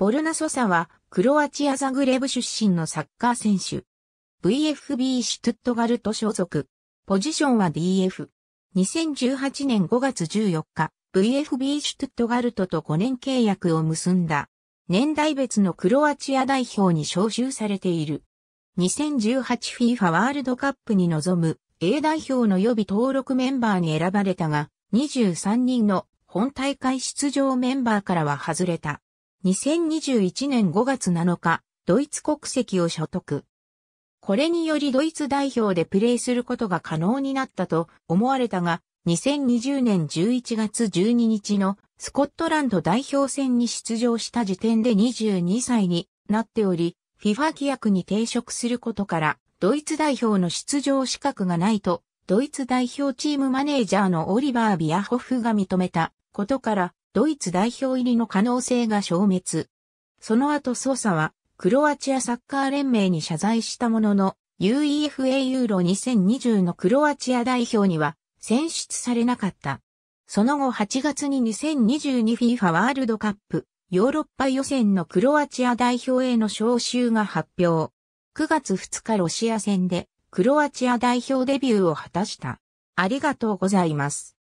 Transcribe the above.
ボルナソサは、クロアチアザグレブ出身のサッカー選手。VFB シュトゥットガルト所属。ポジションは DF。2018年5月14日、VFB シュトゥットガルトと5年契約を結んだ。年代別のクロアチア代表に招集されている。2018FIFA ワールドカップに臨む A 代表の予備登録メンバーに選ばれたが、23人の本大会出場メンバーからは外れた。2021年5月7日、ドイツ国籍を所得。これによりドイツ代表でプレーすることが可能になったと思われたが、2020年11月12日のスコットランド代表戦に出場した時点で22歳になっており、FIFA 規約に抵触することから、ドイツ代表の出場資格がないと、ドイツ代表チームマネージャーのオリバー・ビアホフが認めたことから、ドイツ代表入りの可能性が消滅。その後捜査は、クロアチアサッカー連盟に謝罪したものの、UEFA ユーロ2020のクロアチア代表には選出されなかった。その後8月に 2022FIFA ワールドカップヨーロッパ予選のクロアチア代表への招集が発表。9月2日ロシア戦でクロアチア代表デビューを果たした。ありがとうございます。